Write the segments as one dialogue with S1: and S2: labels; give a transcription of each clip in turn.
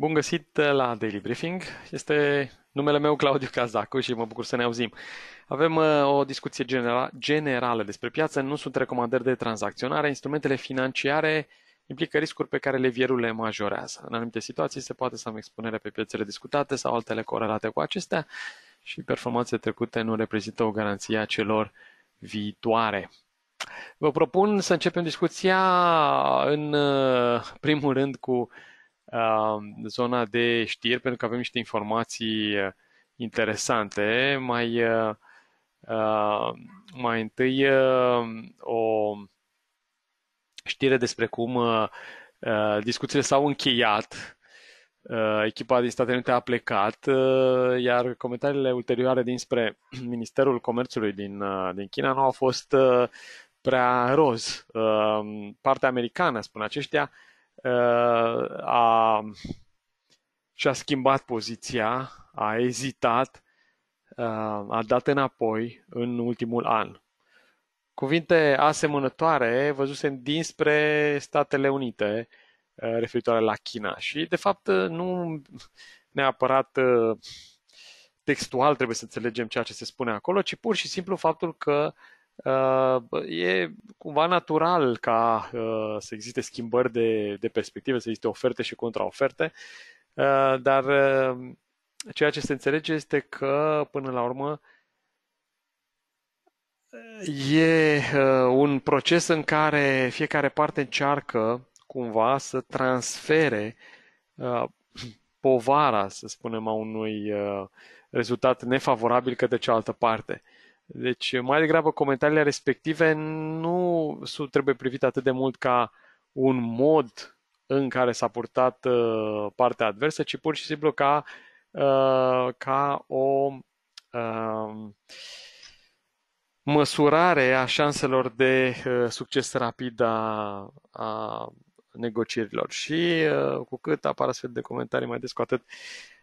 S1: Bun găsit la Daily Briefing. Este numele meu Claudiu Cazacu și mă bucur să ne auzim. Avem uh, o discuție genera- generală despre piață. Nu sunt recomandări de tranzacționare. Instrumentele financiare implică riscuri pe care levierul le majorează. În anumite situații se poate să am expunere pe piețele discutate sau altele corelate cu acestea și performanțe trecute nu reprezintă o garanție a celor viitoare. Vă propun să începem discuția în uh, primul rând cu uh, zona de știri pentru că avem niște informații eh, interesante. Mai, eh, eh, mai întâi o știre despre cum discuțiile s-au încheiat echipa din Statele Unite a plecat, iar comentariile ulterioare dinspre Ministerul Comerțului din, din China nu au fost prea roz. Partea americană, spun aceștia, Uh, a, și-a schimbat poziția, a ezitat, uh, a dat înapoi în ultimul an. Cuvinte asemănătoare văzusem dinspre Statele Unite uh, referitoare la China și, de fapt, nu neapărat textual trebuie să înțelegem ceea ce se spune acolo, ci pur și simplu faptul că uh, Uh, e cumva natural ca uh, să existe schimbări de, de perspective, să existe oferte și contraoferte, uh, dar ceea ce se înțelege este că, până la urmă, e un proces în care fiecare parte încearcă cumva să transfere povara, să spunem, a unui rezultat nefavorabil către cealaltă parte. Uh, deci, mai degrabă, comentariile respective nu trebuie privite atât de mult ca un mod în care s-a purtat uh, partea adversă, ci pur și simplu ca, uh, ca o uh, măsurare a șanselor de uh, succes rapid a, a negocierilor. Și uh, cu cât apar astfel de comentarii mai des, cu atât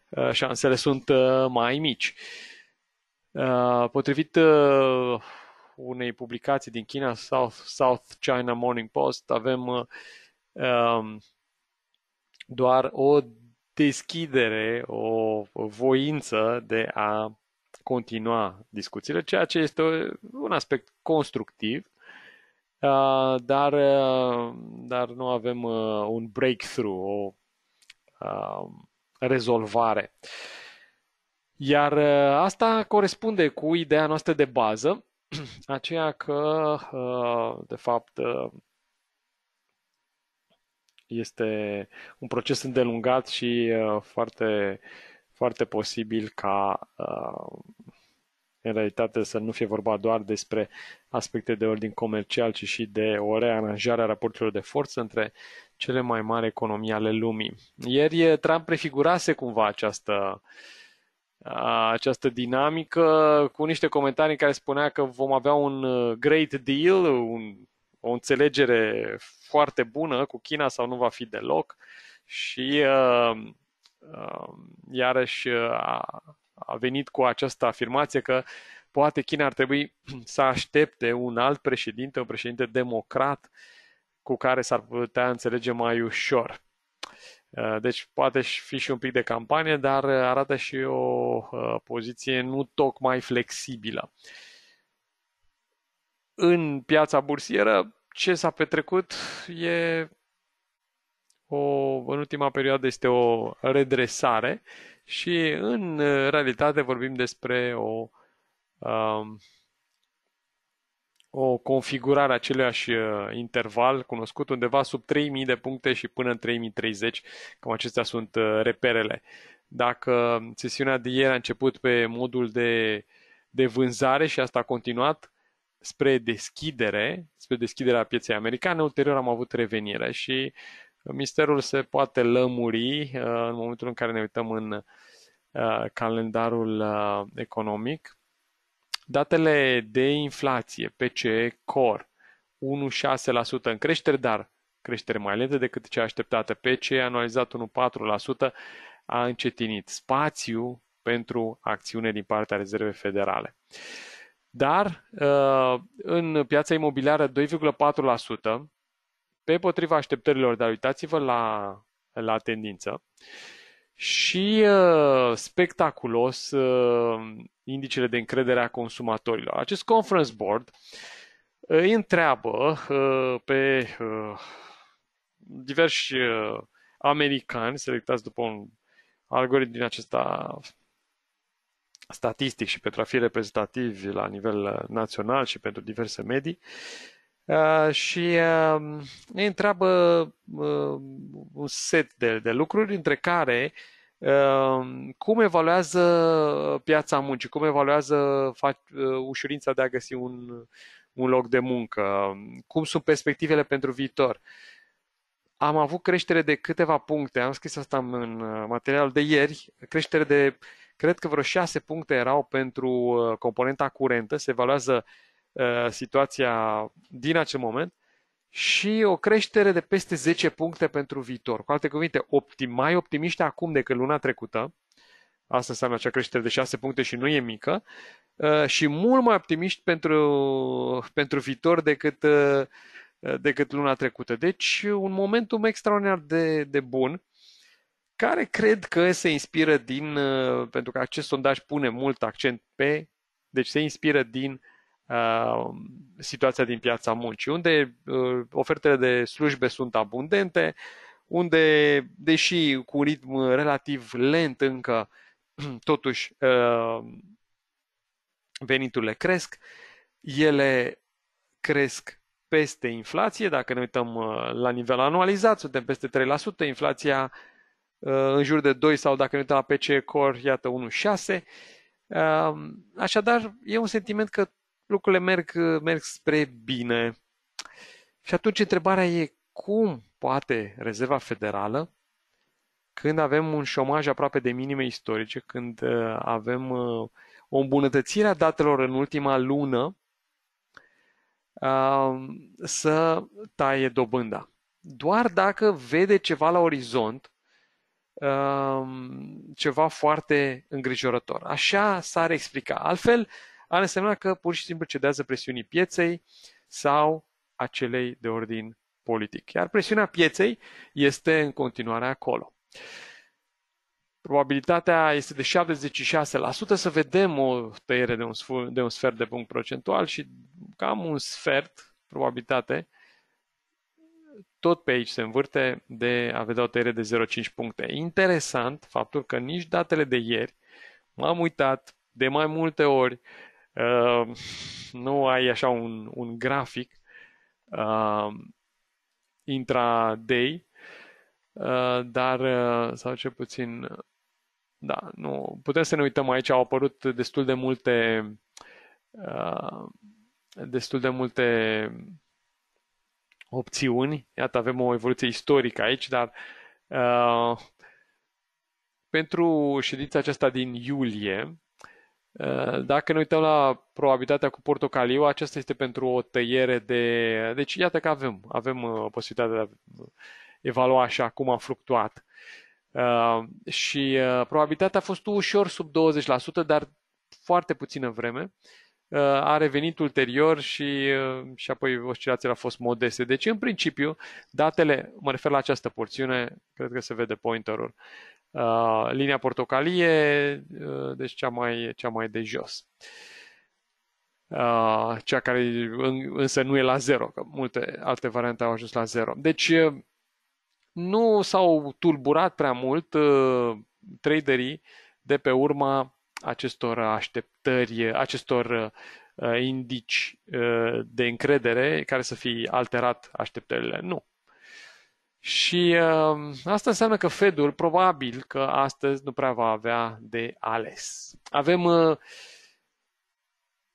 S1: uh, șansele sunt mai mici. Uh, potrivit uh, unei publicații din China, South, South China Morning Post, avem uh, um, doar o deschidere, o voință de a continua discuțiile, ceea ce este un aspect constructiv, uh, dar, uh, dar nu avem un breakthrough, o rezolvare. Iar uh, asta corespunde cu ideea noastră de bază, aceea că, uh, de fapt, uh, este un proces îndelungat și foarte, foarte posibil ca în realitate să nu fie vorba doar despre aspecte de ordin comercial, ci și de o rearanjare a raporturilor de forță între cele mai mari economii ale lumii. Ieri Trump prefigurase cumva această uh, această dinamică cu niște comentarii care spunea că vom avea un uh, great deal, un, o înțelegere foarte bună cu China sau nu va fi deloc și uh, um, uh, iarăși a, a venit cu această afirmație că poate China ar trebui să aștepte un alt președinte, un președinte democrat cu care s-ar putea înțelege mai ușor. Uh, deci poate fi și un pic de campanie, dar uh, arată și o uh, poziție nu tocmai flexibilă. În piața bursieră, ce s-a petrecut e o, în ultima perioadă este o redresare și în realitate vorbim despre o um, o configurare a uh, interval cunoscut undeva sub 3000 de puncte și până în 3030, cam acestea sunt uh, reperele. Dacă sesiunea de ieri a început pe modul de, de vânzare și asta a continuat spre deschidere, spre deschiderea pieței americane, ulterior am avut revenire și misterul se poate lămuri uh, în momentul în care ne uităm în uh, calendarul economic Datele de inflație PCE Core 1,6% în creștere, dar creștere mai lentă decât cea așteptată. PCE anualizat 1,4% a încetinit spațiu pentru acțiune din partea rezervei federale. Dar uh, în piața imobiliară 2,4%, pe potriva așteptărilor, dar uitați-vă la, la tendință, și uh, spectaculos uh, indicele de încredere a consumatorilor. Acest conference board uh, îi întreabă uh, pe uh, diversi uh, americani selectați după un algoritm din acesta statistic și pentru a fi reprezentativi la nivel național și pentru diverse medii, Uh, și uh, ne întreabă uh, un set de, de lucruri, între care um, cum evaluează piața muncii, cum evaluează fac, uh, ușurința de a găsi un, un loc de muncă, cum sunt perspectivele pentru viitor. Am avut creștere de câteva puncte, am scris asta în materialul de ieri, creștere de, cred că vreo șase puncte erau pentru uh, componenta curentă, se evaluează uh, Uh, situația din acel moment și o creștere de peste 10 puncte pentru viitor. Cu alte cuvinte, optim, mai optimiști acum decât luna trecută, asta înseamnă acea creștere de 6 puncte și nu e mică, uh, și mult mai optimiști pentru, pentru viitor decât, uh, decât luna trecută. Deci un momentum extraordinar de, de bun care cred că se inspiră din, pentru că acest sondaj pune mult accent pe, deci se inspiră din uh, Uh, situația din piața muncii, unde uh, ofertele de slujbe sunt abundente, unde, deși cu un ritm relativ lent încă, totuși uh, veniturile cresc, ele cresc peste inflație, dacă ne uităm la nivel anualizat, suntem peste 3%, inflația în jur de 2 sau dacă ne uităm la PC Core, iată 1,6%. Așadar, e un sentiment că lucrurile merg, merg spre bine. Și atunci întrebarea e cum poate Rezerva Federală, când avem un șomaj aproape de minime istorice, când uh, avem uh, o îmbunătățire a datelor în ultima lună, uh, să taie dobânda. Doar dacă vede ceva la orizont, ceva foarte îngrijorător. Așa s-ar explica. Altfel, ar însemna că pur și simplu cedează presiunii pieței sau acelei de ordin politic. Iar presiunea pieței este în continuare acolo. Probabilitatea este de 76% să vedem o tăiere de un, sfert, de un sfert de punct procentual și cam un sfert probabilitate tot pe aici se învârte de a vedea o tăiere de 0,5 puncte. Interesant faptul că nici datele de ieri m-am uitat de mai multe ori Ehm, nu ai așa un, un grafic ehm, intraday, eh, dar, eh, sau ce puțin, da, nu, putem să ne uităm aici, au apărut destul de multe eh, destul de multe opțiuni. Iată, avem o evoluție istorică aici, dar uh, pentru ședința aceasta din iulie, Eh, dacă ne uităm la probabilitatea cu portocaliu, aceasta este pentru o tăiere de... Deci iată că avem, avem eh, posibilitatea de a eh, evalua așa cum a fluctuat. Și probabilitatea a fost ușor sub 20%, dar foarte puțină vreme. A revenit ulterior și, și apoi oscilațiile au fost modeste. Deci, în principiu, datele, mă refer la această porțiune, cred că se vede pointerul, uh, Uh, linia portocalie, uh, deci cea mai, cea mai de jos. Uh, cea care în, însă nu e la zero, că multe alte variante au ajuns la zero. Deci uh, nu s-au tulburat prea mult uh, traderii de pe urma acestor așteptări, acestor indici de încredere care să fie alterat așteptările. Nu. Și uh, asta înseamnă că Fedul probabil că astăzi nu prea va avea de ales. Avem uh,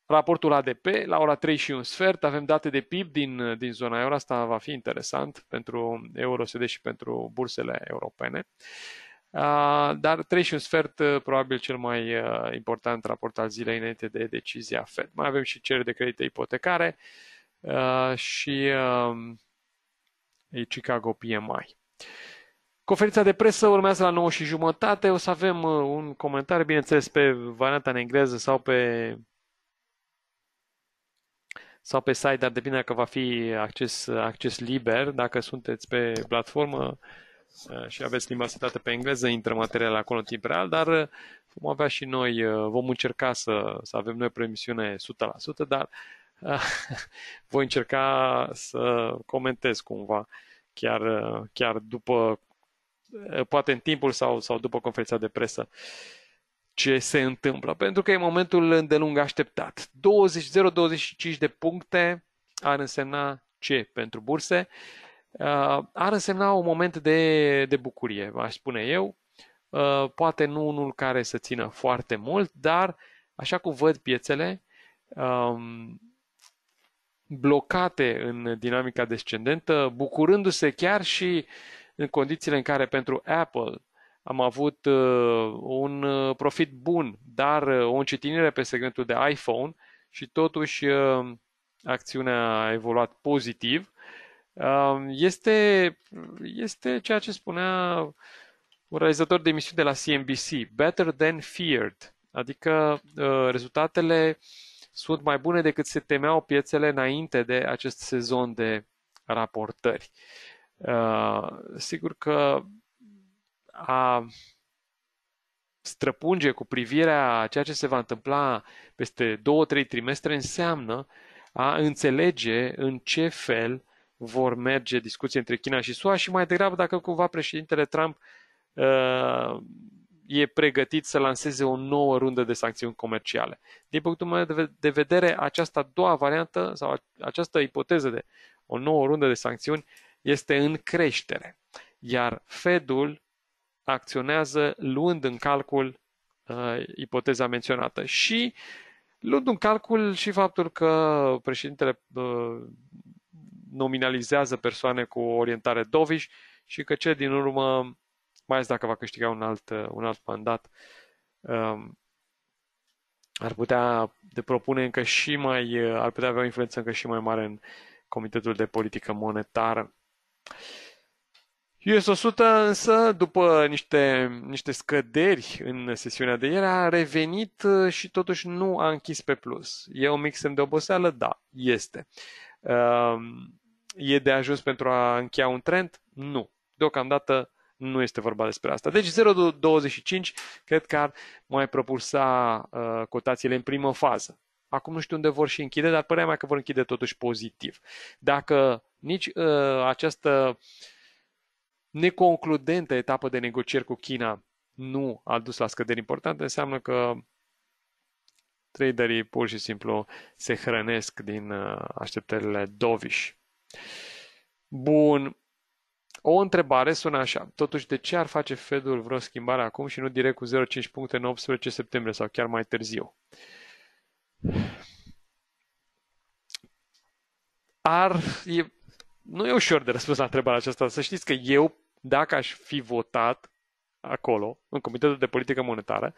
S1: raportul ADP la ora 3 și un sfert, avem date de PIB din, din zona euro, asta va fi interesant pentru EuroSD și pentru bursele europene. Uh, dar 3 și un sfert, uh, probabil cel mai uh, important raport al zilei înainte de decizia Fed. Mai avem și cereri de credite ipotecare uh, și um, Chicago PMI. Conferința de presă urmează la 9 și jumătate. O să avem uh, un comentariu, bineînțeles, pe varianta în engleză sau pe sau pe site, dar depinde dacă va fi acces, acces liber. Dacă sunteți pe platformă uh, și aveți limba setată pe engleză, intră material acolo în timp real, dar uh, vom avea și noi, vom încerca să, să avem noi o premisiune 100%, dar voi încerca să comentez cumva chiar, chiar după, poate în timpul sau, sau după conferința de presă ce se întâmplă, pentru că e momentul îndelung așteptat. 20-0-25 de puncte ar însemna ce pentru burse? Uh, ar însemna un moment de, de bucurie, aș spune eu. Uh, poate nu unul care să țină foarte mult, dar așa cum văd piețele, um, blocate în dinamica descendentă, bucurându-se chiar și în condițiile în care pentru Apple am avut uh, un uh, profit bun, dar uh, o încetinire pe segmentul de iPhone și totuși acțiunea a evoluat pozitiv. Este, este ceea ce spunea un realizator de emisiuni de la CNBC, Better Than Feared, adică rezultatele uh, sunt mai bune decât se temeau piețele înainte de acest sezon de raportări. Uh, sigur că a străpunge cu privirea ceea ce se va întâmpla peste două, trei trimestre înseamnă a înțelege în ce fel vor merge discuții între China și SUA și mai degrabă dacă cumva președintele Trump uh, e pregătit să lanseze o nouă rundă de sancțiuni comerciale. Din punctul meu de vedere, această a doua variantă sau această ipoteză de o nouă rundă de sancțiuni este în creștere, iar Fedul acționează luând în calcul uh, ipoteza menționată și luând în calcul și faptul că președintele uh, nominalizează persoane cu orientare doviș și că cel din urmă mai ales dacă va câștiga un alt, uh, un alt mandat, um, ar putea de propune încă și mai, uh, ar putea avea o influență încă și mai mare în Comitetul de Politică Monetară. US 100 însă, după niște, niște scăderi în sesiunea de ieri, a revenit uh, și totuși nu a închis pe plus. E un mix semn de oboseală? Da, este. Um, e de ajuns pentru a încheia un trend? Nu. Deocamdată nu este vorba despre asta. Deci 0,25 cred că ar mai propulsa uh, cotațiile în primă fază. Acum nu știu unde vor și închide, dar părea mai că vor închide totuși pozitiv. Dacă nici uh, această neconcludentă etapă de negocieri cu China nu a dus la scăderi importante, înseamnă că traderii pur și simplu se hrănesc din uh, așteptările doviși. Bun, o întrebare sună așa. Totuși, de ce ar face Fedul vreo schimbare acum și nu direct cu 0,5 puncte în 18 septembrie sau chiar mai târziu? Ar, e, nu e ușor de răspuns la întrebarea aceasta. Să știți că eu, dacă aș fi votat acolo, în Comitetul de Politică Monetară,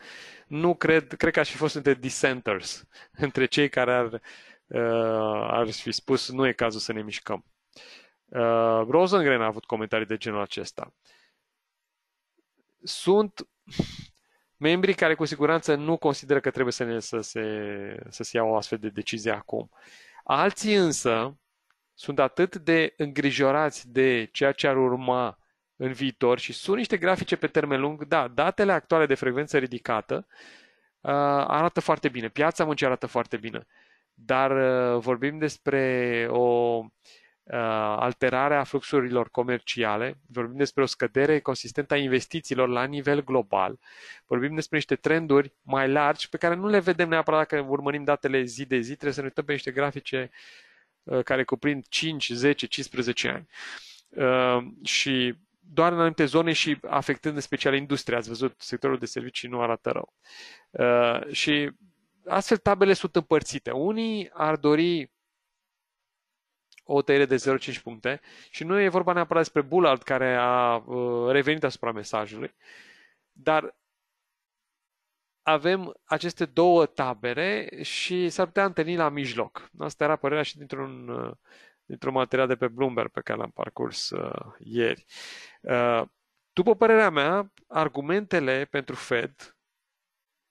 S1: nu cred, cred că aș fi fost între dissenters, între cei care ar, uh, ar fi spus nu e cazul să ne mișcăm. Uh, Uh, Rosengren a avut comentarii de genul acesta. Sunt membrii care cu siguranță nu consideră că trebuie să, ne, să, se, să se ia o astfel de decizie acum. Alții însă sunt atât de îngrijorați de ceea ce ar urma în viitor și sunt niște grafice pe termen lung. Da, datele actuale de frecvență ridicată uh, arată foarte bine, piața muncii arată foarte bine, dar uh, vorbim despre o uh, Uh, alterarea fluxurilor comerciale, vorbim despre o scădere consistentă a investițiilor la nivel global, vorbim despre niște trenduri mai largi pe care nu le vedem neapărat dacă urmărim datele zi de zi, trebuie să ne uităm pe niște grafice uh, care cuprind 5, 10, 15 ani. Uh, și doar în anumite zone și afectând în special industria. Ați văzut, sectorul de servicii nu arată rău. Și astfel tabele sunt împărțite. Unii ar dori o tăiere de 0,5 puncte și nu e vorba neapărat despre Bullard care a uh, revenit asupra mesajului, dar avem aceste două tabere și s-ar putea întâlni la mijloc. Asta era părerea și dintr-un, uh, dintr-un material de pe Bloomberg pe care l-am parcurs uh, ieri. Uh, după părerea mea, argumentele pentru Fed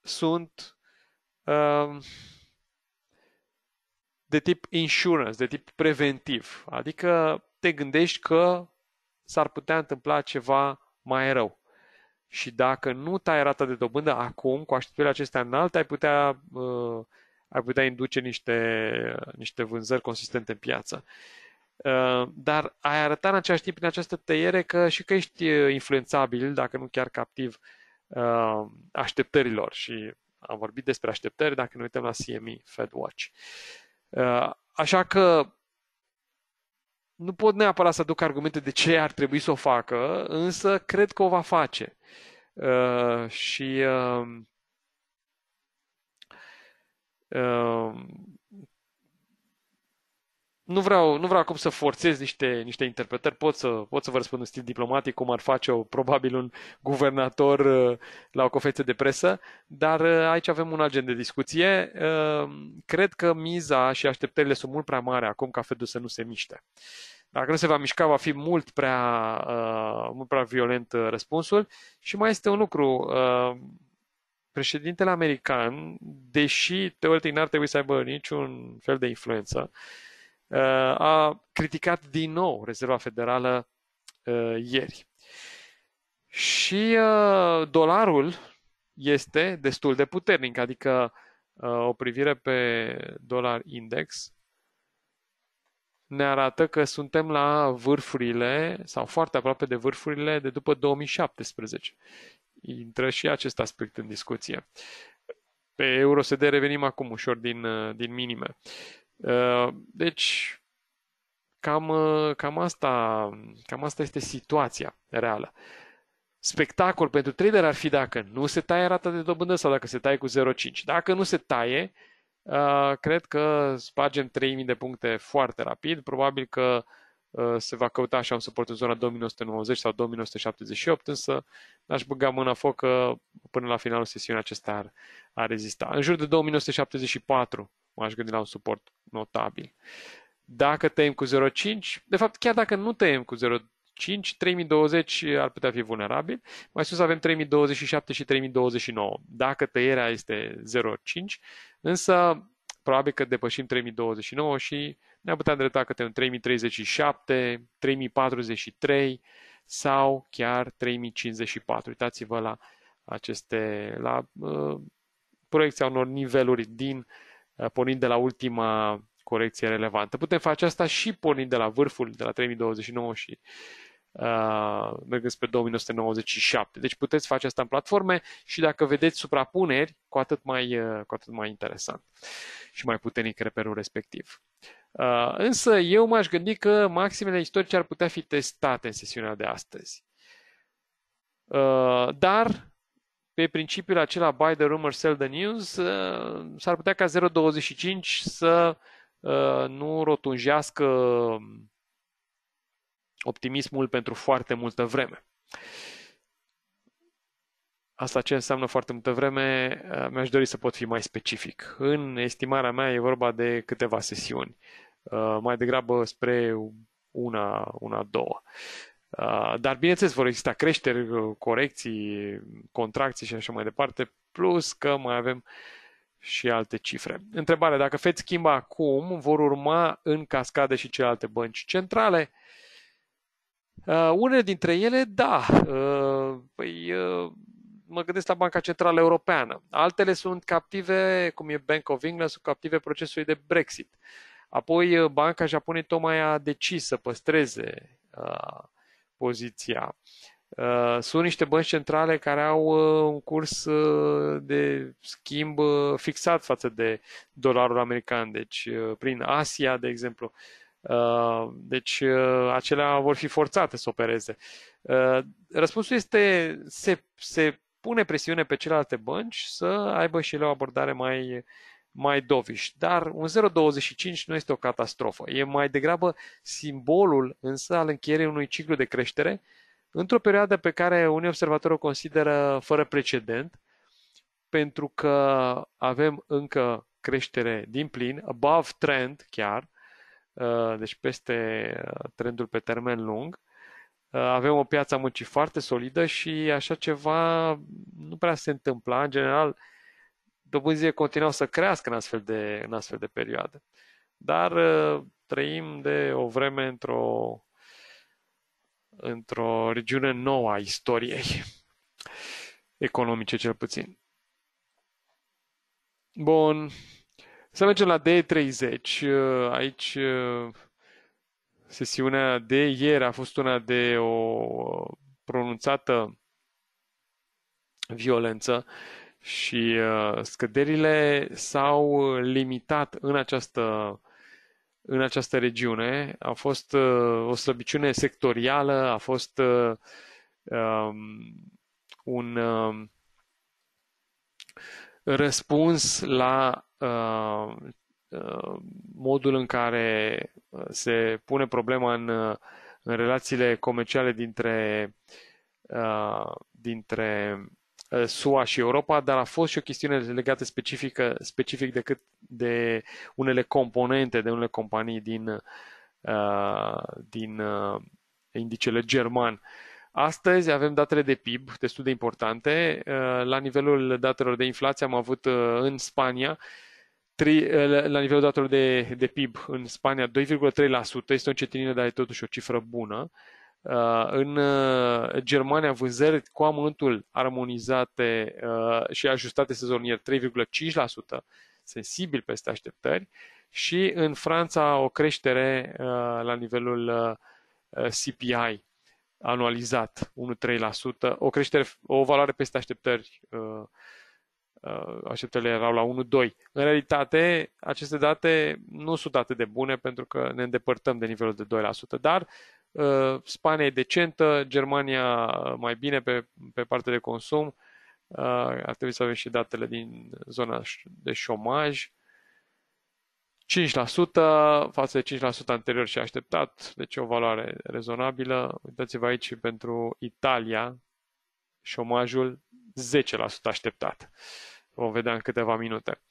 S1: sunt uh, de tip insurance, de tip preventiv. Adică te gândești că s-ar putea întâmpla ceva mai rău. Și dacă nu tai rata de dobândă acum, cu așteptările acestea înalte, ai putea, uh, ai putea induce niște, niște vânzări consistente în piață. Uh, dar ai arăta în același timp, prin această tăiere, că și că ești uh, influențabil, dacă nu chiar captiv, uh, așteptărilor. Și am vorbit despre așteptări dacă ne uităm la CME Fed Watch. Uh, Uh, așa că nu pot neapărat să aduc argumente de ce ar trebui să o facă, însă cred că o va face. Uh, și uh, uh, nu vreau, nu vreau acum să forțez niște, niște interpretări, pot să, pot să vă răspund în stil diplomatic, cum ar face o, probabil un guvernator uh, la o conferință de presă, dar uh, aici avem un alt gen de discuție. Uh, cred că miza și așteptările sunt mult prea mari acum ca Fedul să nu se miște. Dacă nu se va mișca, va fi mult prea, mult prea violent răspunsul. Și mai este un lucru, președintele american, deși teoretic n-ar trebui să aibă niciun fel de influență, uh, Uh, a criticat din nou Rezerva Federală uh, ieri. Și uh, dolarul este destul de puternic, adică o privire pe dolar index ne arată că suntem la vârfurile sau foarte aproape de vârfurile de după 2017. Intră și acest aspect în discuție. Pe euro se revenim acum ușor din, din minime. Uh, Uh, deci, cam, uh, cam, asta, cam asta este situația reală. Spectacol pentru trader ar fi dacă nu se taie rata de dobândă sau dacă se taie cu 0,5. Dacă nu se taie, uh, cred că spargem 3000 de puncte foarte rapid. Probabil că se va căuta așa un suport în zona 2990 sau 2978, însă n-aș băga mâna foc că până la finalul sesiunii acesta ar, ar rezista. În jur de 2974 M-aș gândi la un suport notabil. Dacă tăiem cu 0,5, de fapt chiar dacă nu tăiem cu 0,5, 3020 ar putea fi vulnerabil. Mai sus avem 3027 și 3029, dacă tăierea este 0,5, însă probabil că depășim 3029 și ne-am putea îndrepta către un 3037, 3043 sau chiar 3054. Uitați-vă la aceste, la uh, proiecția unor niveluri din uh, Uh, pornind de la ultima corecție relevantă. Putem face asta și pornind de la vârful, de la 3029 și uh, mergând spre 2997. Deci puteți face asta în platforme și dacă vedeți suprapuneri, cu atât mai, uh, cu atât mai interesant și mai puternic reperul respectiv. Uh, însă eu m-aș gândi că maximele istorice ar putea fi testate în sesiunea de astăzi. Uh, dar pe principiul acela buy the rumor, sell the news, uh, s-ar putea ca 0.25 să uh, nu rotunjească um, optimismul pentru foarte multă vreme. Asta ce înseamnă foarte multă vreme, uh, mi-aș dori să pot fi mai specific. În estimarea mea e vorba de câteva sesiuni, mai degrabă spre una, una, două. Ah, dar, bineînțeles, vor exista creșteri, corecții, contracții și așa mai departe, plus că mai avem și alte cifre. Întrebare, dacă Fed schimbă acum, vor urma în cascade și celelalte bănci centrale? Uh, unele dintre ele, da. Uh, păi, uh, mă gândesc la Banca Centrală Europeană. Altele sunt captive, cum e Bank of England, sunt captive procesului de Brexit. Apoi, Banca Japonei tocmai a decis să păstreze uh, poziția. Uh, sunt niște bănci centrale care au uh, un curs uh, de schimb fixat față de dolarul american, deci prin Asia, de exemplu. Deci acelea vor fi forțate să opereze. Răspunsul este se, se pune presiune pe celelalte bănci să aibă și ele o abordare mai uh, mai doviș. Dar un 0,25 nu este o catastrofă. E mai degrabă simbolul însă al încheierii unui ciclu de creștere într-o perioadă pe care unii observatori o consideră fără precedent, pentru că avem încă creștere din plin, above trend chiar, uh, deci peste uh, trendul pe termen lung. Uh, avem o piață a muncii foarte solidă și așa ceva nu prea se întâmpla. În general, dobânzile continuau să crească în astfel de, în astfel de perioade. Dar uh, trăim de o vreme într-o, într-o regiune nouă a istoriei, economice cel puțin. Bun, să mergem la D30. Uh, aici uh, sesiunea de ieri a fost una de o pronunțată violență și uh, scăderile s-au uh, limitat în această, în această regiune. A fost uh, o slăbiciune sectorială, a fost um, un um, răspuns la uh, uh, modul în care se pune problema în, în relațiile comerciale dintre, uh, dintre Uh, SUA și Europa, dar a fost și o chestiune legată specifică, specific decât de unele componente, de unele companii din, uh, din uh, indicele german. Astăzi avem datele de PIB destul de importante. La nivelul datelor de inflație am avut în Spania la nivelul datelor de, de PIB în Spania 2,3%, este o încetinire, dar e totuși o cifră bună. Uh, Uh, în uh, Germania, vânzări cu amănuntul armonizate uh, și ajustate sezonier 3,5%, sensibil peste așteptări, și în Franța o creștere la nivelul CPI anualizat, 1,3%, o creștere, o valoare peste așteptări așteptările erau la 1,2 În realitate, aceste date nu sunt atât de bune pentru că ne îndepărtăm de nivelul de 2%, dar Uh, Spania e decentă, Germania uh, mai bine pe, pe partea de consum. Uh, ar trebui să avem și datele din zona de șomaj. 5% față de 5% anterior și așteptat, deci o valoare rezonabilă. Uitați-vă aici pentru Italia, șomajul 10% așteptat. Vom vedea în câteva minute.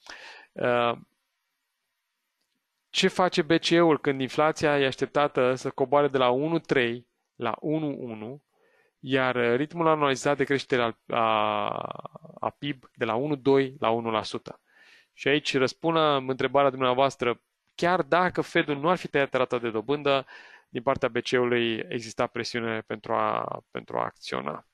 S1: Ce face BCE-ul când inflația e așteptată să coboare de la 1,3 la 1,1, iar uh, ritmul anualizat de creștere a, a, a PIB de la 1,2 la 1%? Și aici răspună întrebarea dumneavoastră, chiar dacă Fedul nu ar fi tăiat rata de dobândă, din partea BCE-ului exista presiune pentru a, pentru a acționa.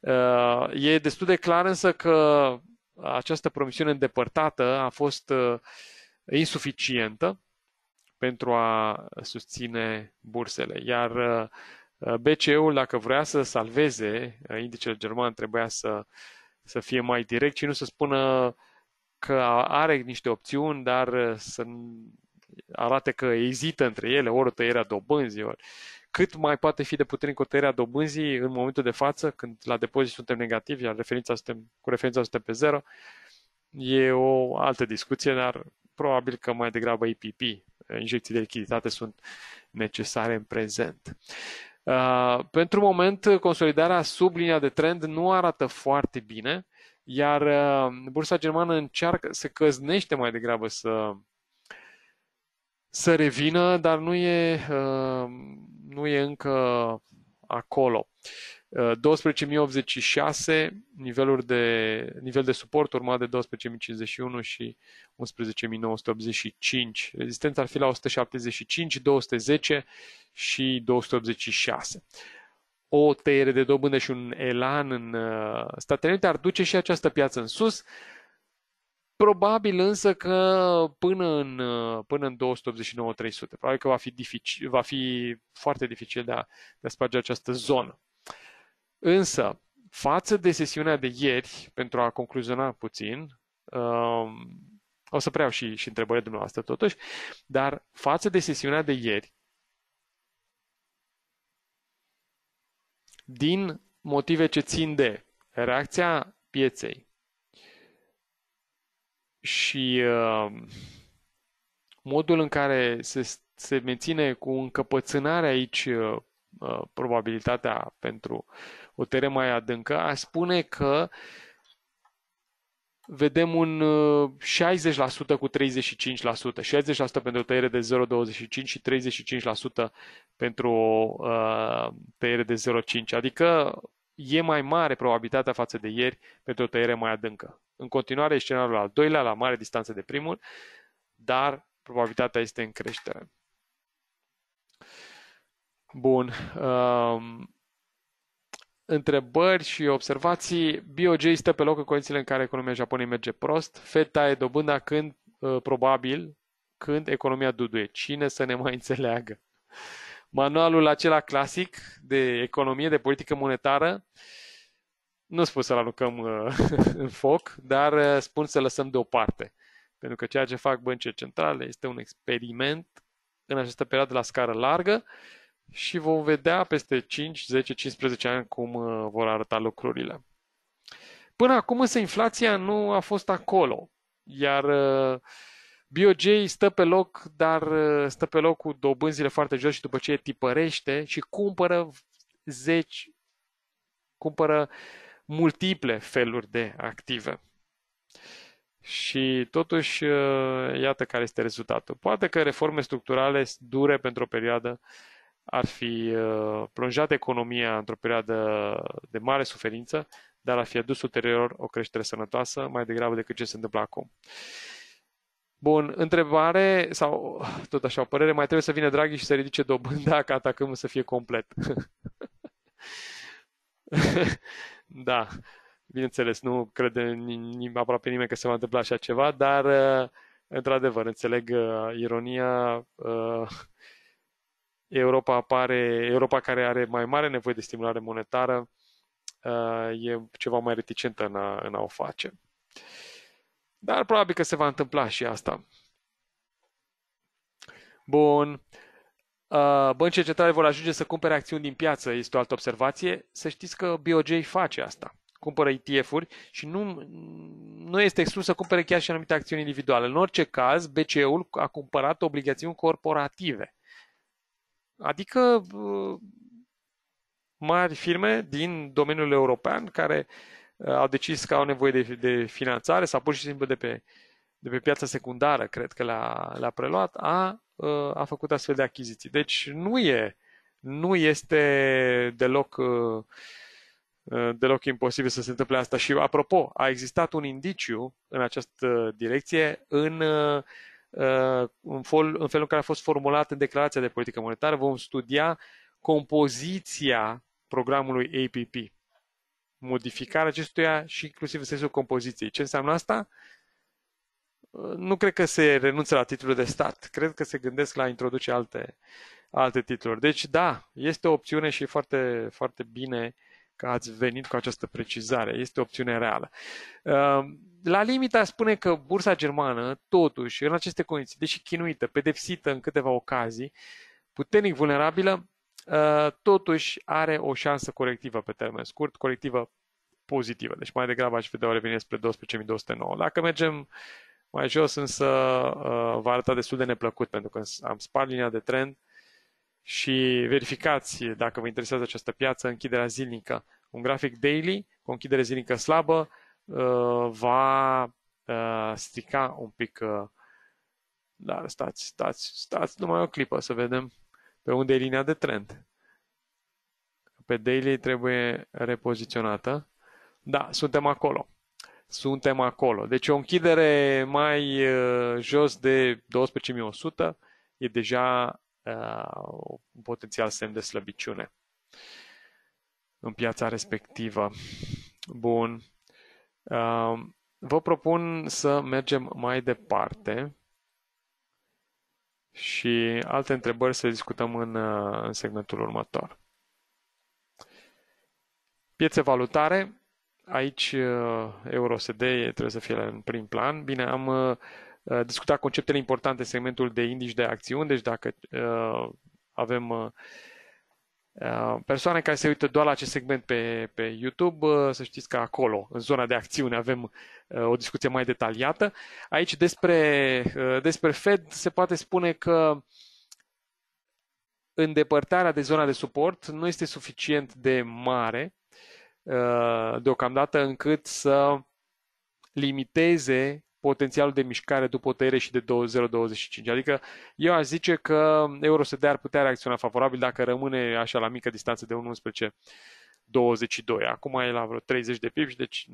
S1: Uh, e destul de clar însă că această promisiune îndepărtată a fost uh, insuficientă pentru a susține bursele. Iar uh, BCE-ul, dacă vrea să salveze uh, indicele german, trebuia să, să fie mai direct și nu să spună că are niște opțiuni, dar uh, să arate că ezită între ele, ori tăierea dobânzii, ori cât mai poate fi de puternic o tăierea dobânzii în momentul de față, când la depozit suntem negativi, iar referința suntem, cu referința suntem pe zero, e o altă discuție, dar probabil că mai degrabă IPP, injecții de lichiditate, sunt necesare în prezent. Uh, pentru moment, consolidarea sub linia de trend nu arată foarte bine, iar uh, bursa germană încearcă, să căznește mai degrabă să, să revină, dar nu e, uh, nu e încă acolo. 12.086 niveluri de, nivel de suport, urmat de 12.051 și 11.985. Rezistența ar fi la 175, 210 și 286. O tăiere de dobândă și un elan în uh, Statele Unite ar duce și această piață în sus, Probabil însă că până în, uh, până în 289-300, probabil că va fi, dificil, va fi foarte dificil de a, de a sparge această zonă. Însă, față de sesiunea de ieri, pentru a concluziona puțin, um, o să preau și, și întrebările dumneavoastră totuși, dar față de sesiunea de ieri, din motive ce țin de reacția pieței și uh, modul în care se, se menține cu încăpățânare aici uh, uh probabilitatea pentru uh, o tere mai adâncă, aș spune că vedem un 60% cu 35%, 60% pentru o tăiere de 0,25 și 35% pentru o uh, tăiere de 0,5, adică e mai mare probabilitatea față de ieri pentru o tăiere mai adâncă. În continuare scenariul al doilea, la mare distanță de primul, dar probabilitatea este în creștere. Bun. Uh, întrebări și observații, BOJ stă pe loc în condițiile în care economia Japoniei merge prost, Fed taie dobânda când, uh, probabil, când economia duduie. Cine să ne mai înțeleagă? Manualul acela clasic de economie, de politică monetară, nu spun să-l aruncăm uh, în foc, dar uh, spun să lăsăm deoparte. Pentru că ceea ce fac băncile centrale este un experiment în această perioadă la scară largă și vom vedea peste 5, 10, 15 ani cum uh, vor arăta lucrurile. Până acum însă inflația nu a fost acolo, iar uh, BOJ stă pe loc, dar uh, stă pe loc cu dobânzile foarte jos și după ce tipărește și cumpără zeci, cumpără multiple feluri de active. Și totuși, iată care este rezultatul. Poate că reforme structurale dure pentru o perioadă ar fi uh, plonjat economia într-o perioadă de mare suferință, dar ar fi adus ulterior o creștere sănătoasă, mai degrabă decât ce se întâmplă acum. Bun, întrebare sau tot așa o părere, mai trebuie să vină Draghi și să ridice dobânda ca atacăm să fie complet. da, bineînțeles, nu cred nim- aproape nimeni că se va întâmpla așa ceva, dar uh, într-adevăr, înțeleg uh, ironia Europa, apare, Europa care are mai mare nevoie de stimulare monetară uh, e ceva mai reticentă în a, în a o face. Dar probabil că se va întâmpla și asta. Bun. Uh, Băncile centrale vor ajunge să cumpere acțiuni din piață, este o altă observație. Să știți că BOJ face asta. Cumpără ETF-uri și nu, nu este exclus să cumpere chiar și anumite acțiuni individuale. În orice caz, BCE-ul a cumpărat obligațiuni corporative. Adică uh, mari firme din domeniul european care uh, au decis că au nevoie de, de finanțare sau pur și simplu de pe, de pe piața secundară, cred că l-a, l-a preluat, a, uh, a făcut astfel de achiziții. Deci nu e nu este deloc deloc imposibil să se întâmple asta. Și apropo, a existat un indiciu în această direcție în în felul în care a fost formulat în declarația de politică monetară, vom studia compoziția programului APP, modificarea acestuia și inclusiv în sensul compoziției. Ce înseamnă asta? Nu cred că se renunță la titlul de stat, cred că se gândesc la a introduce alte, alte titluri. Deci da, este o opțiune și foarte, foarte bine uh, că ați venit cu această precizare. Este o opțiune reală. Ehm, la limita spune că bursa germană, totuși, în aceste condiții, deși chinuită, pedepsită în câteva ocazii, puternic vulnerabilă, ehm, totuși are o șansă colectivă pe termen scurt, colectivă pozitivă. Deci mai degrabă aș vedea o revenire spre 12.209. Dacă mergem mai jos, însă ehm, va arăta destul de neplăcut, pentru că am spart linia de trend, și verificați, dacă vă interesează această piață, închiderea zilnică. Un grafic daily cu o închidere zilnică slabă uh, va uh, strica un pic. Uh, dar stați, stați, stați numai o clipă să vedem pe unde e linia de trend. Pe daily trebuie repoziționată. Da, suntem acolo. Suntem acolo. Deci o închidere mai jos de 12.100 e deja Uh, un potențial semn de slăbiciune în piața respectivă. Bun. Uh, vă propun să mergem mai departe și alte întrebări să discutăm în, uh, în segmentul următor. Piețe valutare, aici euro-SED trebuie să fie în prim plan. Bine, am Uh, discuta conceptele importante în segmentul de indici de acțiuni, deci dacă uh, avem uh, persoane care se uită doar la acest segment pe, pe YouTube, să știți că acolo, în zona de acțiune, avem o discuție mai detaliată. Aici despre, despre Fed se poate spune că îndepărtarea de zona de suport nu este suficient de mare deocamdată încât să limiteze potențialul de mișcare după o tăiere și de 20-25. Adică eu aș zice că euro se ar putea reacționa favorabil dacă rămâne așa la mică distanță de 11 22. Acum e la vreo 30 de pips, deci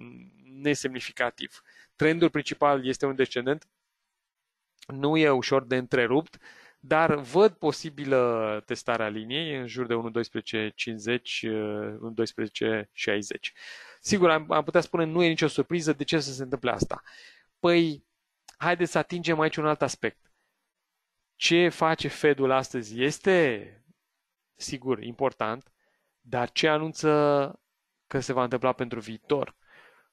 S1: nesemnificativ. Trendul principal este un descendent. Nu e ușor de întrerupt, dar văd posibilă testarea liniei în jur de 1.12.50, 1.12.60. Uh, Sigur, am, am putea spune nu e nicio surpriză de ce să se întâmple asta. Uh, păi, haideți să atingem aici un alt aspect. Ce face Fedul astăzi este, sigur, important, dar ce anunță că se va întâmpla pentru viitor?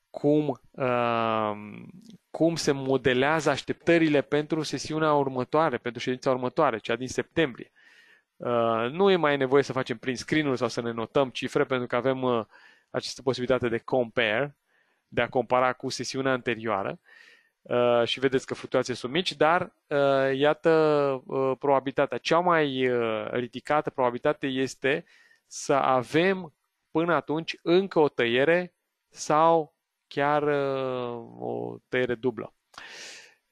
S1: Cum, uh, cum se modelează așteptările pentru sesiunea următoare, pentru ședința următoare, cea din septembrie? Uh, nu e mai nevoie să facem prin screen sau să ne notăm cifre, pentru că avem uh, această posibilitate de compare, de a compara cu sesiunea anterioară, Uh, și vedeți că fluctuațiile sunt mici, dar uh, iată uh, probabilitatea. Cea mai ridicată probabilitate este să avem până atunci încă o tăiere sau chiar o tăiere dublă.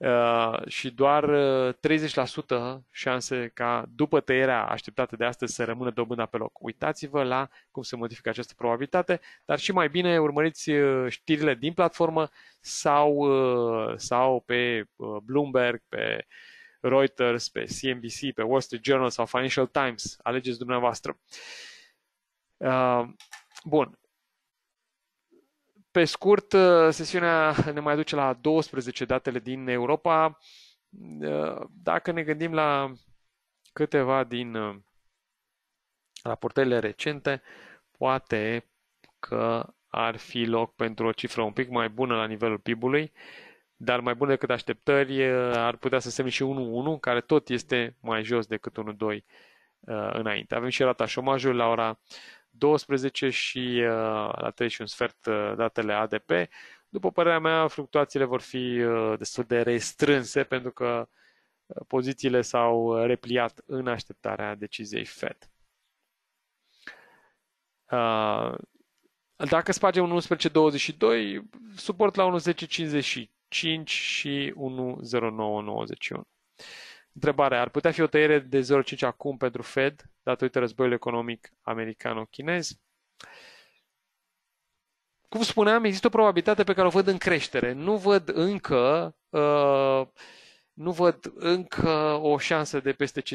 S1: Uh, și doar 30% uh, șanse ca după tăierea așteptată de astăzi să rămână dobânda pe loc. Uitați-vă la cum se modifică această probabilitate, dar și mai bine urmăriți uh, știrile din platformă sau, sau pe Bloomberg, pe Reuters, pe CNBC, pe Wall Street Journal sau Financial Times. Alegeți dumneavoastră. Bun. Pe scurt, uh, sesiunea ne mai duce la 12 datele din Europa. Uh, dacă ne gândim la câteva din uh, raportele recente, poate că ar fi loc pentru o cifră un pic mai bună la nivelul PIB-ului, dar mai bună decât așteptări ar putea să semne și 1-1, care tot este mai jos decât 1-2 înainte. Avem și rata șomajului la ora 12 și uh, la 3 și un sfert uh, datele ADP. După părerea mea, fluctuațiile vor fi uh, destul de restrânse pentru că pozițiile s-au repliat în așteptarea deciziei Fed. Dacă sparge un 11.22, suport la 11.55 și 1.09.91. Întrebarea, ar putea fi o tăiere de 0,5 acum pentru Fed, datorită războiului economic americano-chinez? Cum spuneam, există o probabilitate pe care o văd în creștere. Nu văd încă uh, nu văd încă o șansă de peste 50%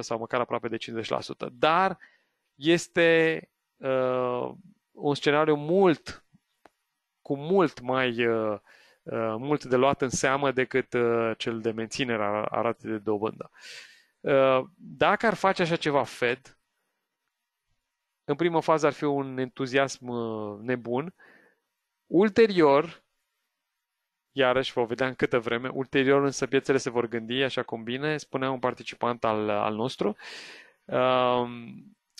S1: sau măcar aproape de 50%, dar este uh, un scenariu mult cu mult mai uh, Uh, mult de luat în seamă decât uh, cel de menținere a ratei de dobândă. Uh, dacă ar face așa ceva Fed, în primă fază ar fi un entuziasm nebun. Ulterior, iarăși vă vedea în câtă vreme, ulterior însă piețele se vor gândi, așa cum bine spunea un participant al, al nostru,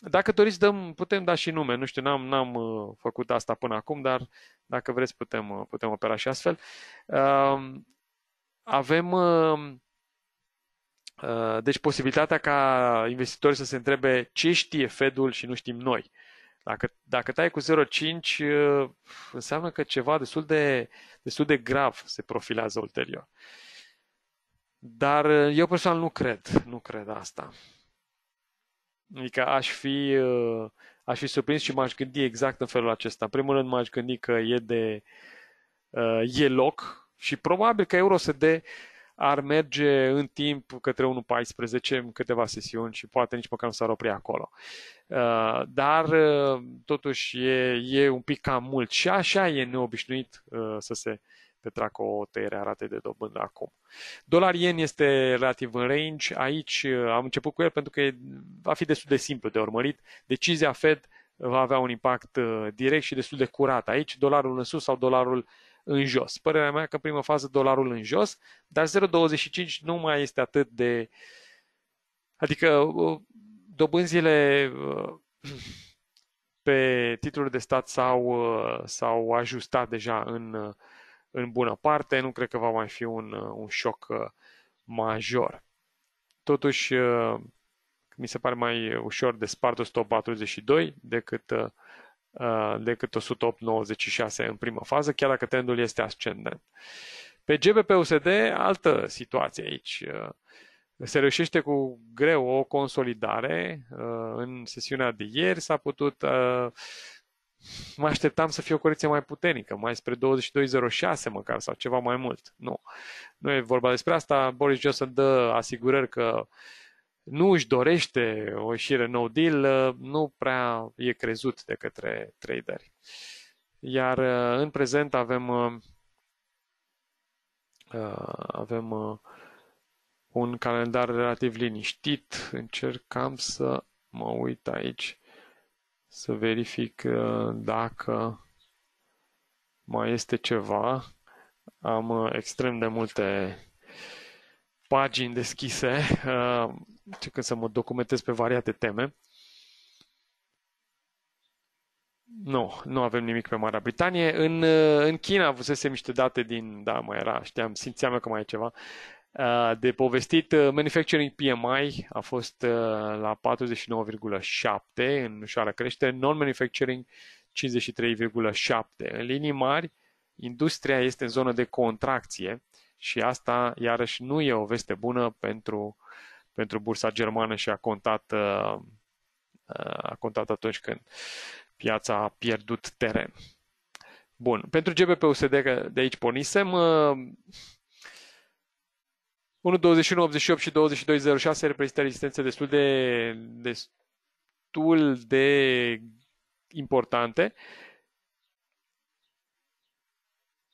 S1: dacă doriți, dăm, putem da și nume. Nu știu, n-am, n-am uh, făcut asta până acum, dar dacă vreți, putem, uh, putem opera și astfel. Um, avem um, uh, deci posibilitatea ca investitorii să se întrebe ce știe Fedul și nu știm noi. Dacă, dacă tai cu 0,5 înseamnă că ceva destul de, destul de grav se profilează ulterior. Dar eu personal nu cred, nu cred asta. Adică aș fi, uh, aș fi surprins și m-aș gândi exact în felul acesta. În primul rând m-aș gândi că e de uh, e loc și probabil că EuroSD ar merge în timp către 1.14 în câteva sesiuni și poate nici măcar nu s-ar opri acolo. Uh, dar totuși e, e un pic cam mult și așa e neobișnuit să se, petreacă o tăiere a ratei de dobândă acum. Dolar yen este relativ în range. Aici uh, am început cu el pentru că va fi destul de simplu de urmărit. Decizia Fed va avea un impact uh, direct și destul de curat aici, dolarul în sus sau dolarul în jos. Părerea mea că în prima fază dolarul în jos, dar 0,25 nu mai este atât de... Adică uh, dobânzile pe titluri de stat s-au, s-au ajustat deja în în bună parte, nu cred că va mai fi un, uh, un șoc uh, major. Totuși, uh, mi se pare mai ușor de spart 142 decât, decât 196 în prima fază, chiar dacă trendul este ascendent. Pe GBP-USD, altă situație aici. Se reușește cu greu o consolidare. În sesiunea de ieri s-a putut mă așteptam să fie o corecție mai puternică, mai spre 22.06 măcar sau ceva mai mult. Nu. Nu e vorba despre asta. Boris Johnson dă asigurări că nu își dorește o ieșire no deal, nu prea e crezut de către traderi. Iar uh, în prezent avem uh, uh, avem un calendar relativ liniștit. Încercam să mă uit aici să verific uh, dacă mai este ceva. Am uh, extrem de multe pagini deschise, uh, ce când să mă documentez pe variate teme. Nu, nu avem nimic pe Marea Britanie. În, în China avusesem niște date din, da, mai era, știam, simțeam că mai e ceva de povestit. Uh, manufacturing PMI a fost uh, la 49,7 în ușoară creștere, non-manufacturing 53,7. În linii mari, industria este în zonă de contracție și asta iarăși nu e o veste bună pentru, pentru bursa germană și a contat, uh, a contat atunci când piața a pierdut teren. Bun, pentru GBP-USD de aici pornisem, 1.21.88 și 2206 reprezintă rezistențe destul de, destul de importante.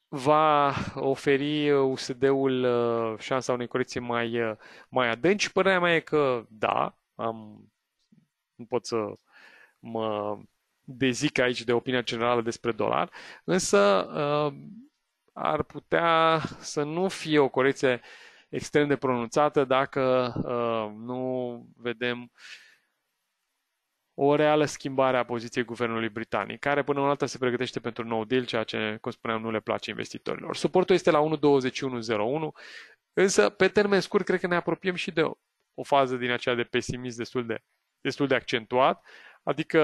S1: Va oferi USD-ul uh, șansa unei corecții mai, uh, mai adânci. Părerea mea e că da, am, nu pot să mă dezic aici de opinia generală despre dolar, însă uh, ar putea să nu fie o corecție extrem de pronunțată dacă uh, nu vedem o reală schimbare a poziției guvernului britanic, care până în alta se pregătește pentru nou deal, ceea ce, cum spuneam, nu le place investitorilor. Suportul este la 1.2101, însă, pe termen scurt, cred că ne apropiem și de o fază din aceea de pesimism destul de, destul de accentuat, adică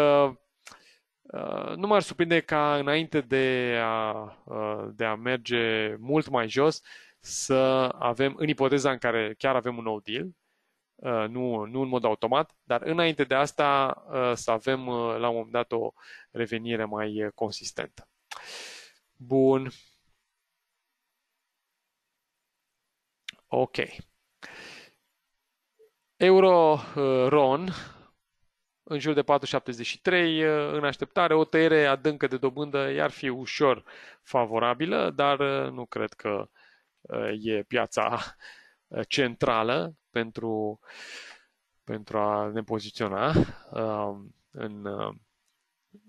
S1: uh, nu m-ar surprinde ca înainte de a, uh, de a merge mult mai jos, să avem, în ipoteza în care chiar avem un nou deal, uh, nu, nu în mod automat, dar înainte de asta uh, să avem uh, la un moment dat o revenire mai consistentă. Bun. Ok. Euro-RON în jur de 4,73 în așteptare, o tăiere adâncă de dobândă i-ar fi ușor favorabilă, dar nu cred că e piața uh, centrală pentru, pentru a ne poziționa um, în uh,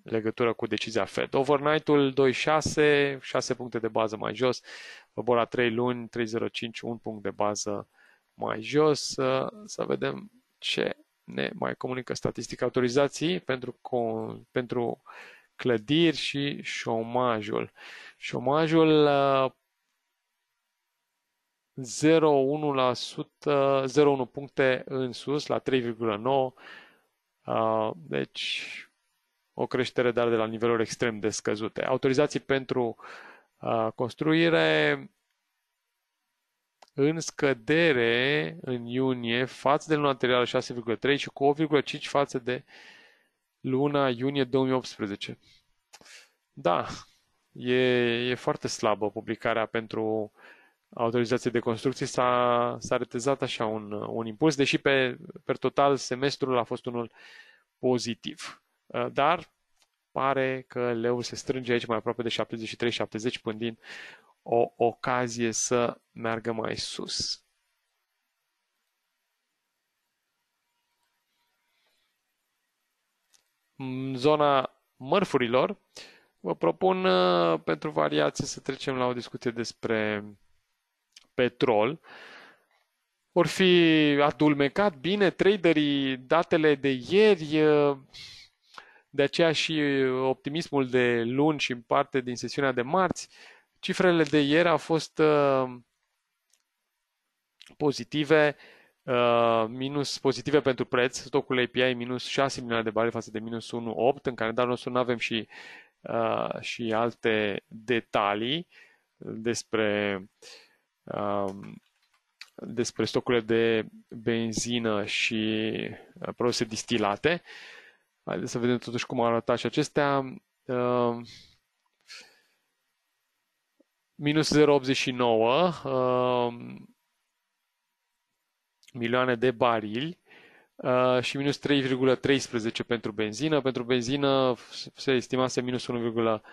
S1: legătură cu decizia Fed. Overnight-ul 2.6, 6 puncte de bază mai jos, Bora 3 luni, 3.05, 1 punct de bază mai jos. Uh, să vedem ce ne mai comunică statistica autorizații pentru, pentru clădiri și șomajul. Șomajul 0,1%, puncte în sus, la 3,9. Deci o creștere, dar de la niveluri extrem de scăzute. Autorizații pentru construire în scădere în iunie față de luna anterioară 6,3 și cu 8,5 față de luna iunie 2018. Da, e, e foarte slabă publicarea pentru uh, autorizației de construcții s-a, s-a retezat așa un, un impuls, deși pe, pe total semestrul a fost unul pozitiv. Uh, dar pare că leu se strânge aici mai aproape de 73-70 până din o ocazie să meargă mai sus. În zona mărfurilor, vă propun uh, pentru variație să trecem la o discuție despre petrol, or fi adulmecat bine traderii datele de ieri, de aceea și optimismul de luni și în parte din sesiunea de marți. Cifrele de ieri au fost pozitive, minus pozitive pentru preț, stocul API minus 6 milioane de bani față de minus 1,8, în calendarul nostru nu avem și, și alte detalii despre uh, Um, despre stocurile de benzină și uh, produse distilate. Haideți să vedem totuși cum arată și acestea. Um, minus 0,89 um, milioane de barili uh, și minus 3,13 pentru benzină. Pentru benzină se estimase minus 1,44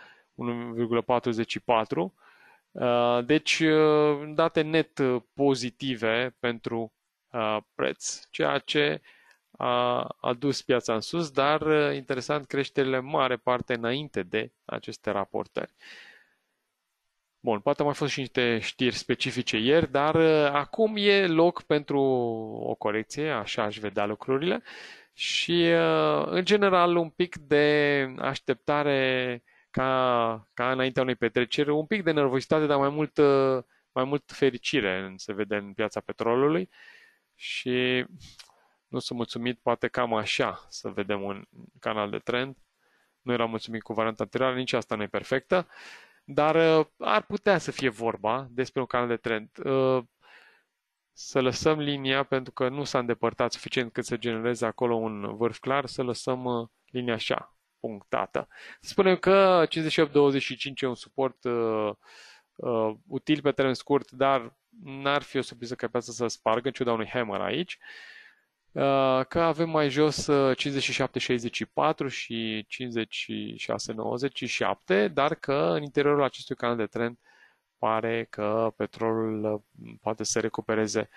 S1: Uh, deci, uh, date net uh, pozitive pentru preț, ceea ce a dus piața în sus, dar interesant creșterile mare parte înainte de aceste raportări. Bun, poate mai fost și niște știri specifice ieri, dar acum e loc pentru o corecție, așa aș vedea lucrurile și în general un pic de așteptare ca, ca înaintea unei petreceri, un pic de nervozitate, dar mai mult, mai mult fericire se vede în piața petrolului și nu sunt mulțumit, poate cam așa să vedem un canal de trend. Nu eram mulțumit cu varianta anterioară, nici asta nu e perfectă, dar uh, ar putea să fie vorba despre un canal de trend. Uh, să lăsăm linia, pentru că nu s-a îndepărtat suficient cât să genereze acolo un vârf clar, să lăsăm uh, linia așa, punctată. Spunem că 58-25 e un suport uh, uh, util pe termen scurt, dar n-ar fi o surpriză ca piața să spargă în ciuda unui hammer aici. Uh, că avem mai jos 57-64 uh, și 56-97, dar că în interiorul acestui canal de trend pare că petrolul uh, poate să recupereze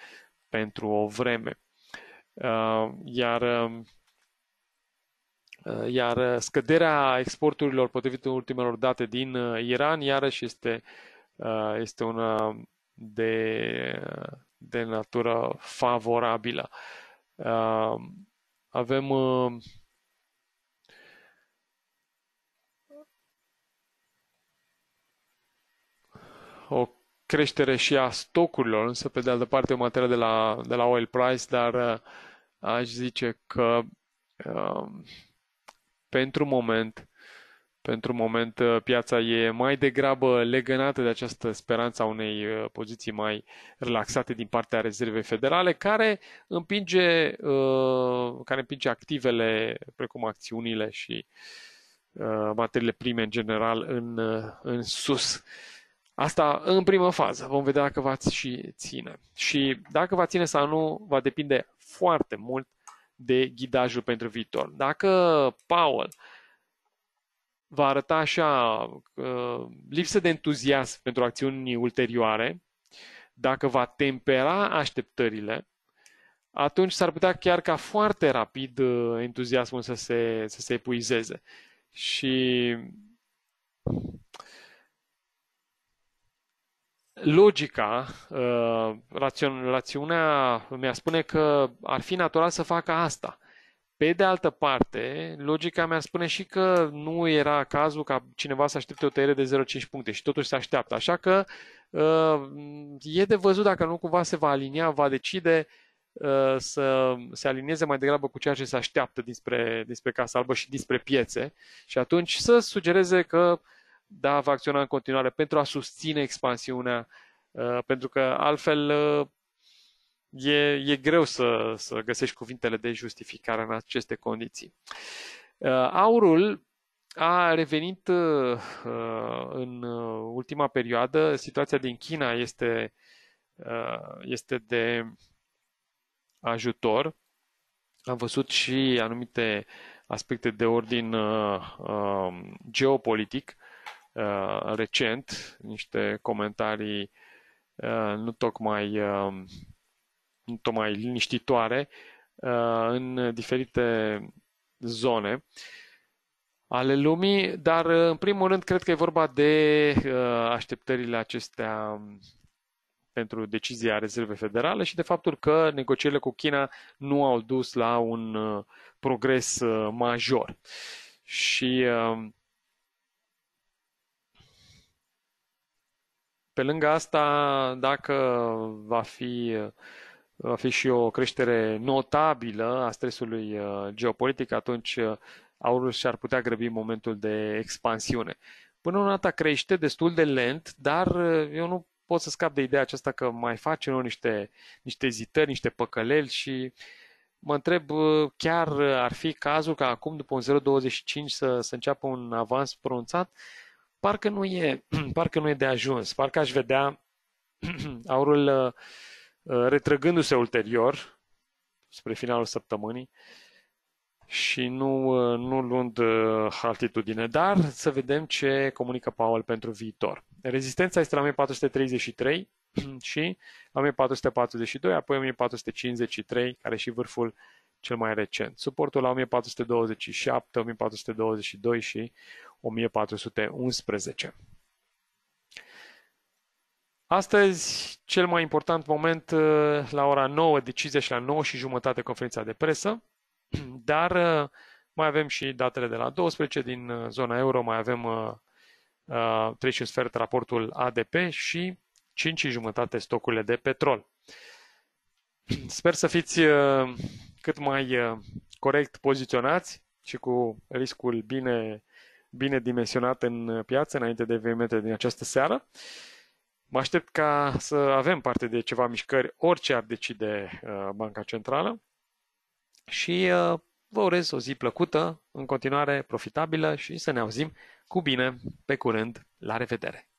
S1: pentru o vreme. Uh, iar um, Uh, iar uh, scăderea exporturilor potrivit ultimelor date din uh, Iran iarăși este, este una de, de natură favorabilă. Avem o creștere și a stocurilor, însă pe de altă parte o materie de la, de la oil price, dar aș zice că pentru moment, pentru moment uh, piața e mai degrabă legănată de această speranță a unei uh, poziții mai relaxate din partea rezervei federale, care împinge, uh, care împinge activele precum acțiunile și materiile prime în general în, în sus. Asta în primă fază. Vom vedea dacă va și ține. Și dacă va ține sau nu, va depinde foarte mult de ghidajul pentru viitor. Dacă Paul va arăta așa lipsă de entuziasm pentru acțiuni ulterioare, dacă va tempera așteptările, atunci s-ar putea chiar ca foarte rapid uh, entuziasmul să se, să se epuizeze. Și logica, uh, rațiunea mi-a spune că ar fi natural să facă asta. Pe de altă parte, logica mi-ar spune și că nu era cazul ca cineva să aștepte o tăiere de 0,5 puncte și totuși se așteaptă. Așa că uh, e de văzut dacă nu cumva se va alinia, va decide uh, să se alinieze mai degrabă cu ceea ce se așteaptă dinspre, dinspre Casa Albă și dinspre piețe și atunci să sugereze că da, va acționa în continuare pentru a susține expansiunea, uh, pentru că altfel uh, e, e greu să, să găsești cuvintele de justificare în aceste condiții. Uh, aurul a revenit în ultima perioadă. Situația din China este, este de ajutor. Am văzut și anumite aspecte de ordin geopolitic Uh, recent, niște comentarii uh, nu tocmai um, nu tocmai liniștitoare uh, în diferite zone ale lumii, dar în primul rând cred că e vorba de așteptările acestea um, pentru decizia Rezervei Federale și de faptul că negocierile cu China nu au dus la un progres major. Și um, Pe lângă asta, dacă va fi, va fi și o creștere notabilă a stresului uh, geopolitic, atunci uh, aurul și-ar putea grăbi momentul de expansiune. Până în data crește destul de lent, dar uh, eu nu pot să scap de ideea aceasta că mai face nu, niște, niște ezitări, niște păcăleli și mă întreb chiar ar fi cazul ca acum după un 0,25 să, să înceapă un avans pronunțat. Uh, parcă nu e, parcă nu e de ajuns, parcă aș vedea aurul uh, uh, retrăgându-se ulterior spre finalul săptămânii și nu, uh, nu luând altitudine, dar să vedem ce comunică Powell pentru viitor. Rezistența este la 1433 și la 1442, apoi 1453, care e și vârful cel mai recent. Suportul la 1427, 1422 și 1411. Astăzi, cel mai important moment, uh, la ora 9, decizia și la 9 și jumătate conferința de presă, dar uh, mai avem și datele de la 12 din uh, zona euro, mai avem 3 și sfert raportul ADP și 5 și jumătate stocurile de petrol. Sper să fiți cât mai corect poziționați și cu riscul bine bine dimensionat în piață înainte de evenimentele din această seară. Mă aștept ca să avem parte de ceva mișcări, orice ar decide uh, Banca Centrală și uh, vă urez o zi plăcută, în continuare profitabilă și să ne auzim cu bine, pe curând, la revedere!